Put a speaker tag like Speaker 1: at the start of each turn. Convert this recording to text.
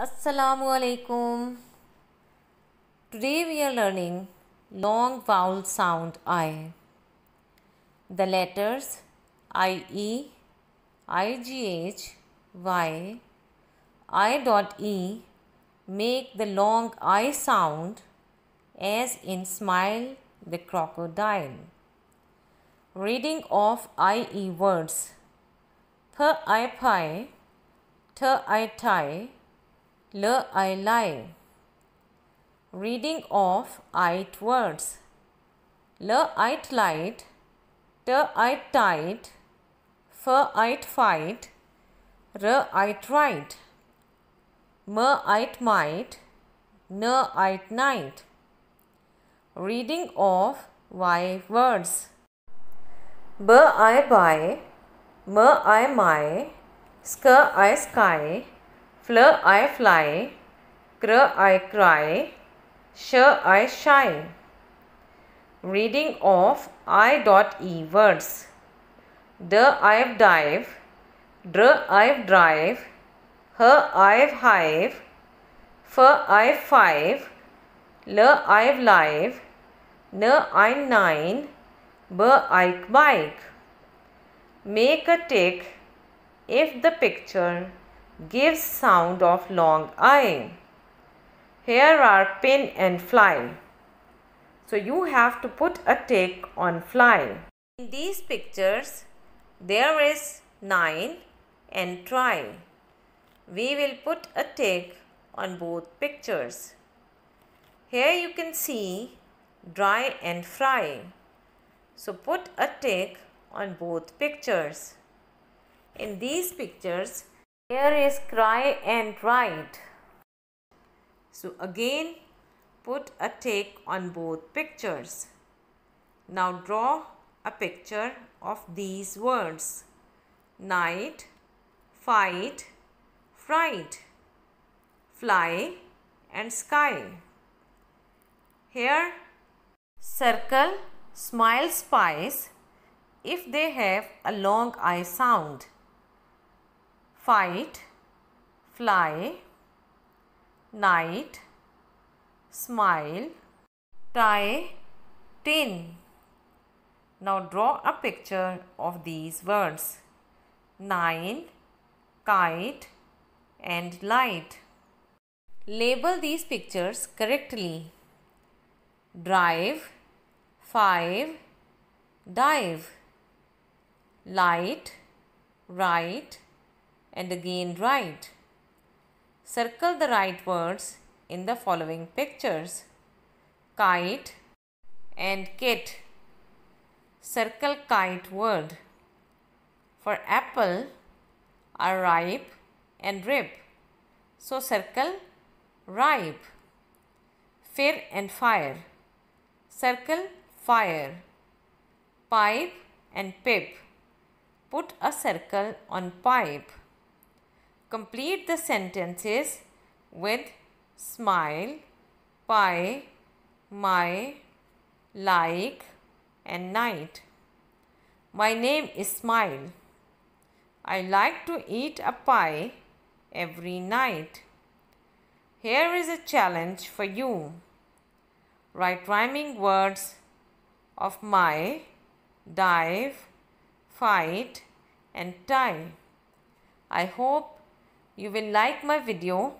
Speaker 1: Assalamu alaikum. Today we are learning long vowel sound I. The letters IE, IGH, Y, I.E make the long I sound as in smile the crocodile. Reading of IE words. Th I pie, th I tie, L I lie. Reading of it words. L it light, T it tight, F it fight, R it right. M it might, N it night. Reading of Y words. B I buy, M I my, Sk I sky. Fl I fly, cr I cry, sh I shy. Reading of I.E words. D I've dive, dr I've drive, her I've hive, f I've five, l I've live, n I nine, b ni 9 bi bike. Make a tick if the picture gives sound of long i. Here are pin and fly. So you have to put a tick on fly. In these pictures, there is 9 and try. We will put a tick on both pictures. Here you can see dry and fry. So put a tick on both pictures. In these pictures, here is cry and ride. So again, put a take on both pictures. Now draw a picture of these words. Night, fight, fright, fly and sky. Here, circle, smile, spice if they have a long I sound fight, fly, night, smile, tie, tin. Now draw a picture of these words. Nine, kite and light. Label these pictures correctly. Drive, five, dive. Light, right, and again write. Circle the right words in the following pictures. Kite and kit. Circle kite word. For apple are ripe and rip. So circle ripe. Fair and fire. Circle fire. Pipe and pip. Put a circle on pipe. Complete the sentences with smile, pie, my, like and night. My name is Smile. I like to eat a pie every night. Here is a challenge for you. Write rhyming words of my, dive, fight, and tie. I hope you will like my video